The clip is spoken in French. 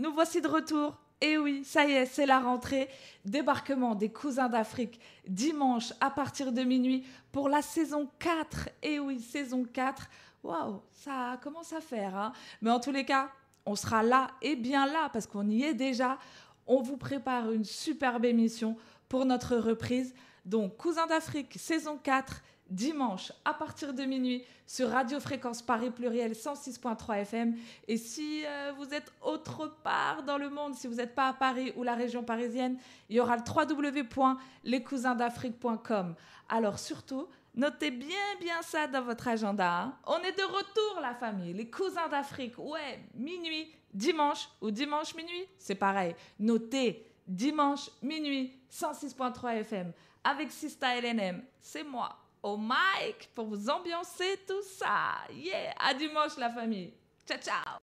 nous voici de retour. Et eh oui, ça y est, c'est la rentrée. Débarquement des cousins d'Afrique dimanche à partir de minuit pour la saison 4. Et eh oui, saison 4. Waouh, ça commence à faire. Hein. Mais en tous les cas, on sera là et bien là parce qu'on y est déjà. On vous prépare une superbe émission pour notre reprise. Donc, Cousins d'Afrique, saison 4, dimanche à partir de minuit sur Radio Fréquence Paris Pluriel 106.3 FM. Et si euh, vous êtes autre part dans le monde, si vous n'êtes pas à Paris ou la région parisienne, il y aura le www.lescousinsdafrique.com. Alors surtout, notez bien bien ça dans votre agenda. Hein. On est de retour la famille, les cousins d'Afrique. Ouais, minuit, dimanche ou dimanche minuit, c'est pareil. Notez dimanche minuit 106.3 FM avec Sista LNM. C'est moi au mic pour vous ambiancer tout ça. Yeah, à dimanche la famille. Ciao ciao.